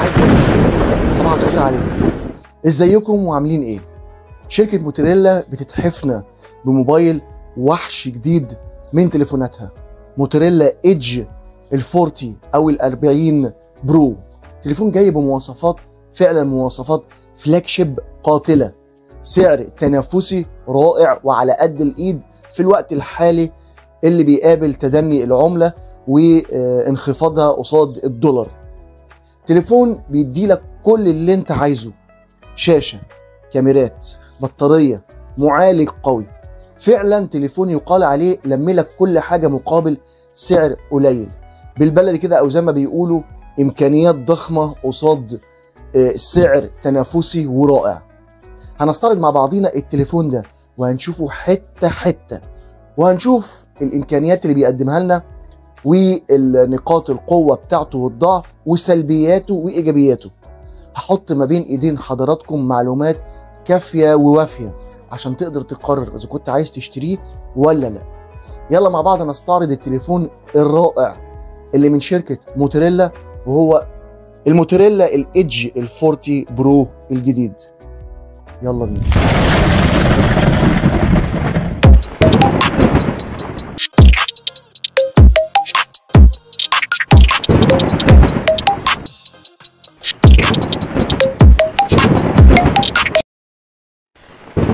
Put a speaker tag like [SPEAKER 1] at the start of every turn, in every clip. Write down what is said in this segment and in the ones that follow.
[SPEAKER 1] عايز إيه؟ الخير عليكم ازيكم وعاملين ايه شركه موتوريلا بتتحفنا بموبايل وحش جديد من تليفوناتها موتوريلا ايدج ال40 او ال40 برو تليفون جاي بمواصفات فعلا مواصفات فلاج شيب قاتله سعر تنافسي رائع وعلى قد الايد في الوقت الحالي اللي بيقابل تدني العمله وانخفاضها قصاد الدولار تليفون بيديلك كل اللي انت عايزه شاشه كاميرات بطاريه معالج قوي فعلا تليفون يقال عليه لملك كل حاجه مقابل سعر قليل بالبلدي كده او زي ما بيقولوا امكانيات ضخمه قصاد آه، سعر تنافسي ورائع هنستعرض مع بعضينا التليفون ده وهنشوفه حته حته وهنشوف الامكانيات اللي بيقدمها لنا ونقاط القوه بتاعته والضعف وسلبياته وايجابياته هحط ما بين ايدين حضراتكم معلومات كافيه ووافيه عشان تقدر تقرر اذا كنت عايز تشتريه ولا لا يلا مع بعض نستعرض التليفون الرائع اللي من شركه موتوريلا وهو الموتوريلا الايدج ال 40 برو الجديد يلا بينا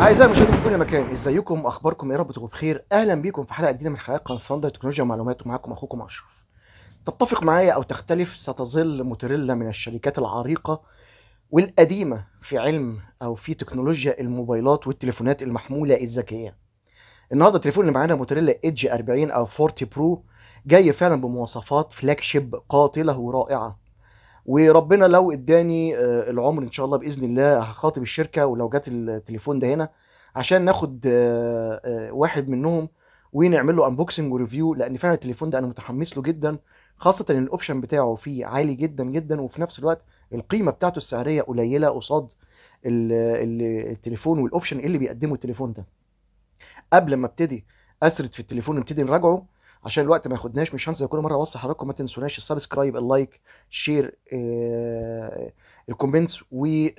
[SPEAKER 1] اعزائي المشاهدين في كل مكان ازيكم اخباركم يا رب تكونوا بخير اهلا بيكم في حلقه جديده من حلقات قناه ثاندر تكنولوجيا ومعلومات ومعاكم اخوكم اشرف تتفق معايا او تختلف ستظل موتوريلا من الشركات العريقه والقديمه في علم او في تكنولوجيا الموبايلات والتليفونات المحموله الذكيه النهارده التليفون اللي معانا موتوريلا ايدج 40 او 40 برو جاي فعلا بمواصفات فلاج شيب قاتله ورائعه وربنا لو اداني آه، العمر ان شاء الله باذن الله هخاطب الشركه ولو جت التليفون ده هنا عشان ناخد آه، آه، واحد منهم ونعمل له انبوكسنج وريفيو لان فعلا التليفون ده انا متحمس له جدا خاصه ان الاوبشن بتاعه فيه عالي جدا جدا وفي نفس الوقت القيمه بتاعته السعريه قليله قصاد التليفون والاوبشن اللي بيقدمه التليفون ده قبل ما ابتدي اسرد في التليفون ابتدي نراجعه عشان الوقت ما ياخدناش مش هنسى كل مره اوصي حضراتكم ما تنسوناش السبسكرايب اللايك شير آه الكومنتس و آه،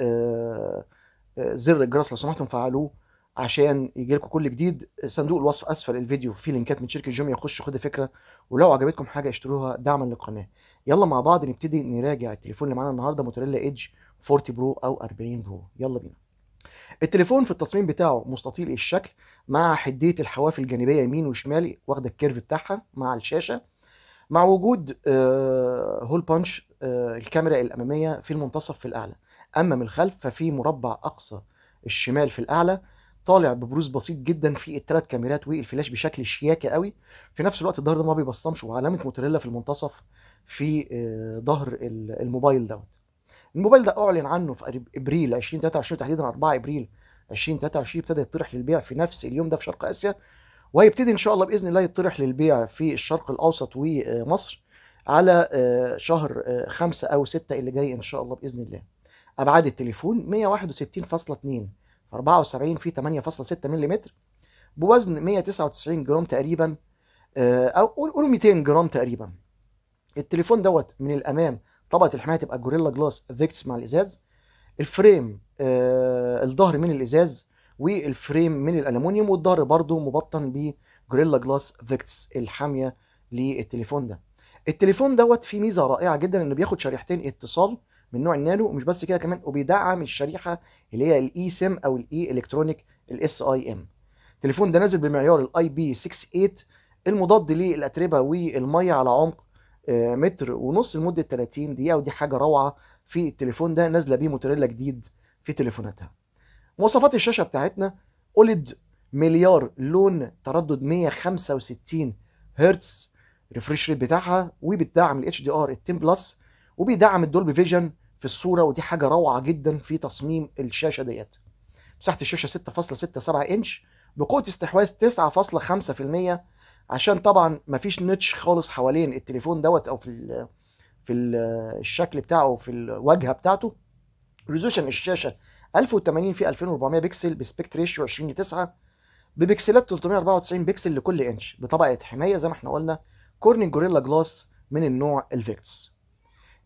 [SPEAKER 1] آه، زر الجرس لو سمحتم فعلوه عشان يجي لكم كل جديد صندوق الوصف اسفل الفيديو فيه لينكات من شركه جوميا خش خد فكره ولو عجبتكم حاجه اشتروها دعما للقناه يلا مع بعض نبتدي نراجع التليفون اللي معانا النهارده موتوريلا ايدج 40 برو او 40 برو يلا بينا التليفون في التصميم بتاعه مستطيل الشكل مع حديه الحواف الجانبيه يمين وشمال واخده الكيرف بتاعها مع الشاشه مع وجود هول آه، بانش آه، الكاميرا الاماميه في المنتصف في الاعلى اما من الخلف ففي مربع اقصى الشمال في الاعلى طالع ببروز بسيط جدا في الثلاث كاميرات والفلاش بشكل شياكه قوي في نفس الوقت الظهر ده ما بيبصمش وعلامه موتوريلا في المنتصف في آه، ظهر الموبايل دوت الموبايل ده اعلن عنه في ابريل 2023 تحديدا 4 ابريل 2023 ابتدى يطرح للبيع في نفس اليوم ده في شرق اسيا وهيبتدي ان شاء الله باذن الله يطرح للبيع في الشرق الاوسط ومصر على آه، شهر آه، خمسة او ستة اللي جاي ان شاء الله باذن الله ابعاد التليفون 161.2 74 في 8.6 ملم بوزن 199 جرام تقريبا آه، او قولوا 200 جرام تقريبا التليفون دوت من الامام طبقه الحمايه تبقى جوريلا جلاس فيكتس مع الازاز الفريم آه، الظهر من الازاز والفريم من الالومنيوم والظهر برضو مبطن بجوريلا جلاس فيكتس الحاميه للتليفون ده التليفون دوت فيه ميزه رائعه جدا انه بياخد شريحتين اتصال من نوع النانو ومش بس كده كمان وبيدعم الشريحه اللي هي الاي سيم او الاي الكترونيك الاس اي ام التليفون ده نازل بمعيار الاي بي 68 المضاد للاتربه والميه على عمق آه، متر ونص لمده 30 دقيقه ودي حاجه روعه في التليفون ده نازله بيه موتوريلا جديد في تليفوناتها مواصفات الشاشه بتاعتنا اوليد مليار لون تردد 165 هرتز ريفريش ريت بتاعها وبتدعم الاتش دي ار ال 10 بلس وبيدعم الدولبي فيجن في الصوره ودي حاجه روعه جدا في تصميم الشاشه ديت مساحه الشاشه 6.67 انش بقوه استحواذ 9.5% عشان طبعا مفيش نتش خالص حوالين التليفون دوت او في في الشكل بتاعه في الواجهه بتاعته ريزولوشن الشاشه 1080 في 2400 بكسل بسبكت ريشيو 20 ل 9 ببكسلات 394 بكسل لكل انش بطبقه حمايه زي ما احنا قلنا كورنينج جوريلا جلاس من النوع الفيكتس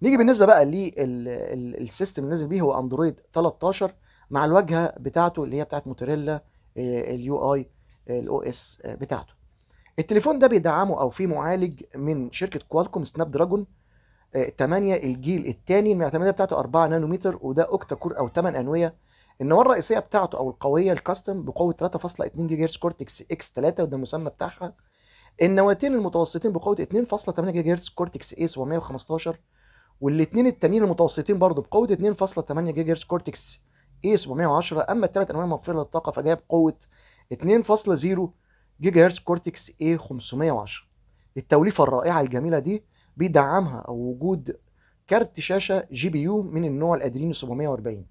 [SPEAKER 1] نيجي بالنسبه بقى للسيستم اللي نازل بيه هو اندرويد 13 مع الواجهه بتاعته اللي هي بتاعت موتوريلا اليو آه، اي الاو اس آه، آه، بتاعته التليفون ده بيدعمه او فيه معالج من شركه كوالكوم سناب دراجون 8 الجيل الثاني المعتمده بتاعته 4 نانومتر وده اوكتا كور او 8 انويه النواه الرئيسيه بتاعته او القويه الكاستم بقوه 3.2 جيجا هرتز كورتكس اكس 3 وده المسمى بتاعها النواتين المتوسطين بقوه 2.8 جيجا هرتز كورتكس اي 715 والاثنين التانيين المتوسطين برضه بقوه 2.8 جيجا هرتز كورتكس اي 710 اما الثلاث انواع الموفره للطاقه فجايه بقوه 2.0 جيجا هرتز كورتكس اي 510 التوليفه الرائعه الجميله دي بيدعمها او وجود كارت شاشه جي بي يو من النوع الادرينو 740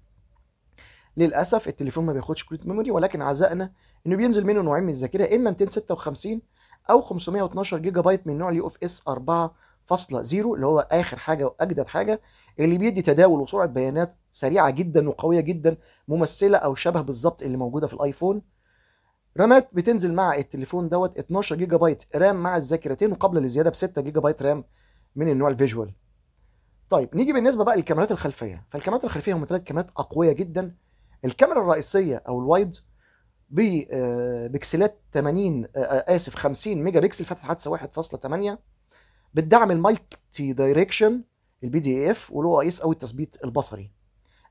[SPEAKER 1] للاسف التليفون ما بياخدش كروت ميموري ولكن عزائنا انه بينزل منه نوعين من الذاكره اما 256 او 512 جيجا بايت من نوع اليو اف اس 4.0 اللي هو اخر حاجه واجدد حاجه اللي بيدي تداول وسرعه بيانات سريعه جدا وقويه جدا ممثله او شبه بالظبط اللي موجوده في الايفون رامات بتنزل مع التليفون دوت 12 جيجا بايت رام مع الذاكرتين وقابله للزياده ب 6 جيجا بايت رام من النوع الفيجوال طيب نيجي بالنسبه بقى للكاميرات الخلفيه فالكاميرات الخلفيه هم ثلاث كاميرات اقويه جدا الكاميرا الرئيسيه او الوايد ببكسلات آه، 80 آه، اسف 50 ميجا بكسل فتحه حادثه 1.8 بتدعم المالتي دايركشن البي دي اف والاو اي اس او التثبيت البصري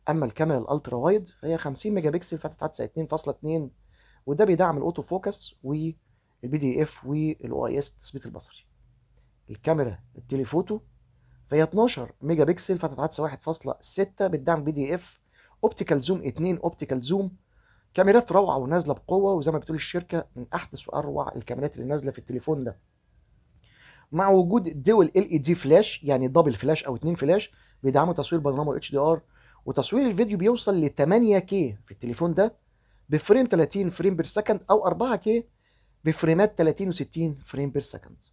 [SPEAKER 1] اما الكاميرا الالترا وايد فهي 50 ميجا بكسل فتحه حادثه 2.2 وده بيدعم الاوتو فوكس والبي دي اف والاو اي اس التثبيت البصري الكاميرا التليفوتو فهي 12 ميجا بكسل عدسه 1.6 بالدعم بي دي اف اوبتيكال زوم 2 اوبتيكال زوم كاميرات روعه ونازله بقوه وزي ما بتقول الشركه من احدث واروع الكاميرات اللي نازله في التليفون ده مع وجود دول ال اي دي فلاش يعني دبل فلاش او اتنين فلاش بيدعموا تصوير برنامج اتش دي ار وتصوير الفيديو بيوصل ل 8 كي في التليفون ده بفريم 30 فريم بير سكند او 4 كي بفريمات 30 و60 فريم بير سكند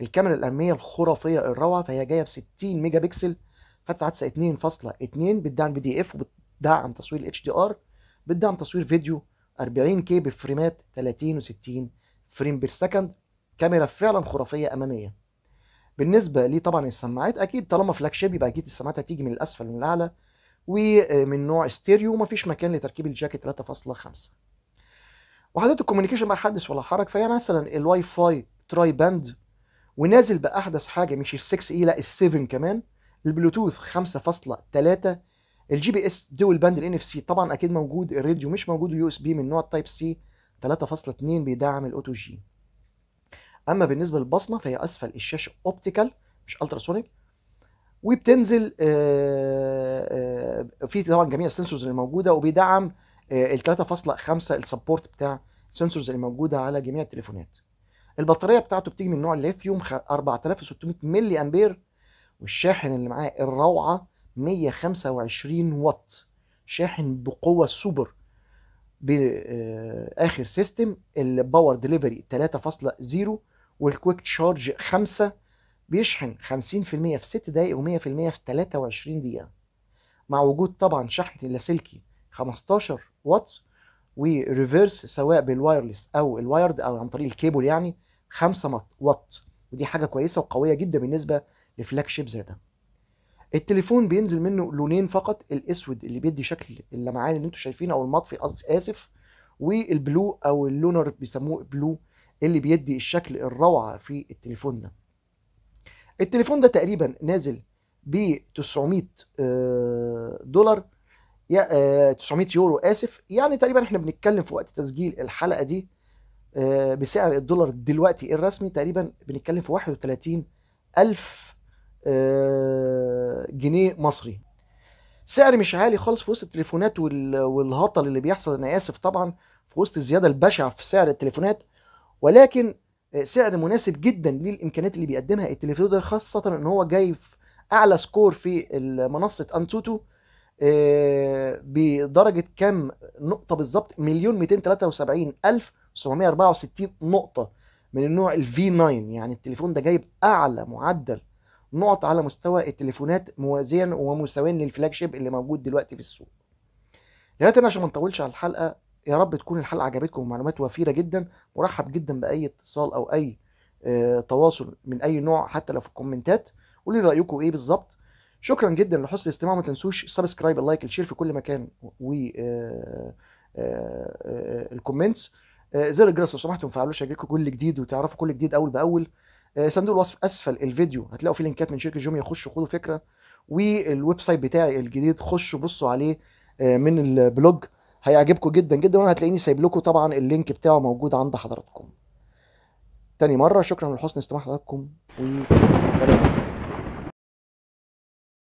[SPEAKER 1] الكاميرا الاماميه الخرافيه الروعه فهي جايه ب 60 ميجا بكسل فاتحه 2.2 بتدعم بي دي اف وبتدعم تصوير اتش دي ار بتدعم تصوير فيديو 40 كي بفريمات 30 و60 فريم بير سكند كاميرا فعلا خرافيه اماميه بالنسبه لي طبعا السماعات اكيد طالما فلاج شيب يبقى اكيد السماعات هتيجي من الاسفل من الاعلى ومن نوع ستيريو ومفيش مكان لتركيب الجاك 3.5 وحدات الكوميونيكيشن بقى حدث ولا حرج فهي مثلا الواي فاي تراي باند ونازل باحدث حاجه مش ال 6 اي e، لا ال 7 كمان البلوتوث 5.3 الجي بي اس دول باند الان اف سي طبعا اكيد موجود الراديو مش موجود اليو اس بي من نوع تايب سي 3.2 بيدعم الاوتو جي اما بالنسبه للبصمه فهي اسفل الشاشه اوبتيكال مش التراسونيك وبتنزل آه، آه، في طبعا جميع السنسورز اللي موجوده وبيدعم آه، ال 3.5 السبورت بتاع السنسورز اللي موجوده على جميع التليفونات البطاريه بتاعته بتيجي من نوع الليثيوم 4600 ملي امبير والشاحن اللي معاه الروعه 125 واط شاحن بقوه سوبر باخر سيستم الباور ديليفري 3.0 والكويك تشارج 5 بيشحن 50% في 6 دقايق و100% في 23 دقيقه مع وجود طبعا شحن لاسلكي 15 واط وريفرس سواء بالوايرلس او الوايرد او عن طريق الكيبل يعني 5 واط ودي حاجه كويسه وقويه جدا بالنسبه لفلاج شيب زي ده التليفون بينزل منه لونين فقط الاسود اللي بيدي شكل اللمعان اللي انتم شايفينه او المطفي قصدي اسف والبلو او اللونر بيسموه بلو اللي بيدي الشكل الروعه في التليفون ده التليفون ده تقريبا نازل ب 900 آه، دولار 900 آه، يورو اسف يعني تقريبا احنا بنتكلم في وقت تسجيل الحلقه دي آه، بسعر الدولار دلوقتي الرسمي تقريبا بنتكلم في 31 ألف آه، جنيه مصري سعر مش عالي خالص في وسط التليفونات والهطل اللي بيحصل انا اسف طبعا في وسط الزياده البشعه في سعر التليفونات ولكن سعر مناسب جدا للامكانيات اللي بيقدمها التليفون ده خاصه ان هو جاي في اعلى سكور في منصه انتوتو آه، بدرجة كم نقطة بالظبط مليون وسبعين ألف وستين نقطة من النوع ال V9 يعني التليفون ده جايب أعلى معدل نقط على مستوى التليفونات موازيا ومساويا للفلاج شيب اللي موجود دلوقتي في السوق. لغايه انا عشان ما نطولش على الحلقه يا رب تكون الحلقه عجبتكم ومعلومات وفيره جدا مرحب جدا باي اتصال او اي آه، تواصل من اي نوع حتى لو في الكومنتات قولي رايكم ايه بالظبط شكرا جدا لحسن الاستماع ما تنسوش سبسكرايب اللايك الشير في كل مكان و آه، آه، آه، الكومنتس زر الجرس لو سمحتوا ما تفعلوش هيجيلكم كل جديد وتعرفوا كل جديد اول باول صندوق الوصف اسفل الفيديو هتلاقوا فيه لينكات من شركه جوميا خشوا خدوا فكره والويب سايت بتاعي الجديد خشوا بصوا عليه من البلوج هيعجبكم جدا جدا وانا هتلاقيني سايب لكم طبعا اللينك بتاعه موجود عند حضراتكم تاني مره شكرا لحسن استماع حضراتكم وسلام